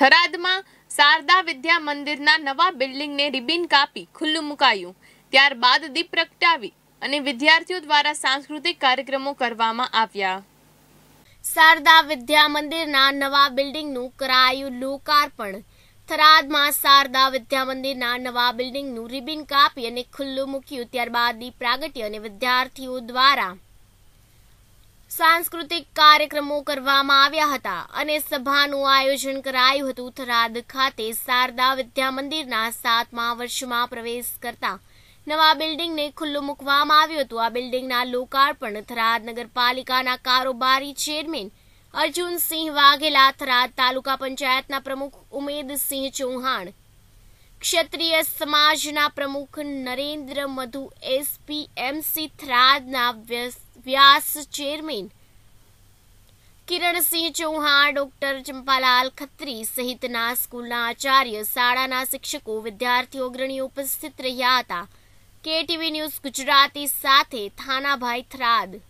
થરાદમાં શારદા વિદ્યા મંદિરના નવા બિલ્ડિંગને રિબિન કાપી ખુલ્લું મુકાયું ત્યારબાદ દીપ પ્રગટાવી અને વિદ્યાર્થીઓ દ્વારા સાંસ્કૃતિક કાર્યક્રમો કરવામાં આવ્યા શારદા વિદ્યા મંદિરના નવા બિલ્ડિંગનું કરાયું લોકાર્પણ થરાદમાં શારદા વિદ્યા મંદિરના નવા બિલ્ડિંગનું રિબિન કાપી અને ખુલ્લું મૂક્યું ત્યારબાદ દીપ પ્રાગટ્ય અને વિદ્યાર્થીઓ દ્વારા સાંસ્કૃતિક કાર્યક્રમો કરવામાં આવ્યા હતા અને સભાનું આયોજન કરાયું હતું થરાદ ખાતે શારદા વિદ્યા મંદિરના સાતમા વર્ષમાં પ્રવેશ કરતા નવા બિલ્ડિંગને ખુલ્લું મૂકવામાં આવ્યું હતું આ બિલ્ડિંગના લોકાર્પણ થરાદ નગરપાલિકાના કારોબારી ચેરમેન અર્જુનસિંહ વાઘેલા થરાદ તાલુકા પંચાયતના પ્રમુખ ઉમેદસિંહ ચૌહાણ ક્ષત્રિય સમાજના પ્રમુખ નરેન્દ્ર મધુ એસપી એમસી થરાદના વ્યસ્ત વ્યાસ ચેરમેન કિરણસિંહ ચૌહાણ ડોક્ટર ચંપાલાલ ખત્રી સહિતના સ્કૂલના આચાર્ય શાળાના શિક્ષકો વિદ્યાર્થીઓ અગ્રણીઓ ઉપસ્થિત રહ્યા હતા કેટીવી ન્યૂઝ ગુજરાતી સાથે થાનાભાઈ થરાદ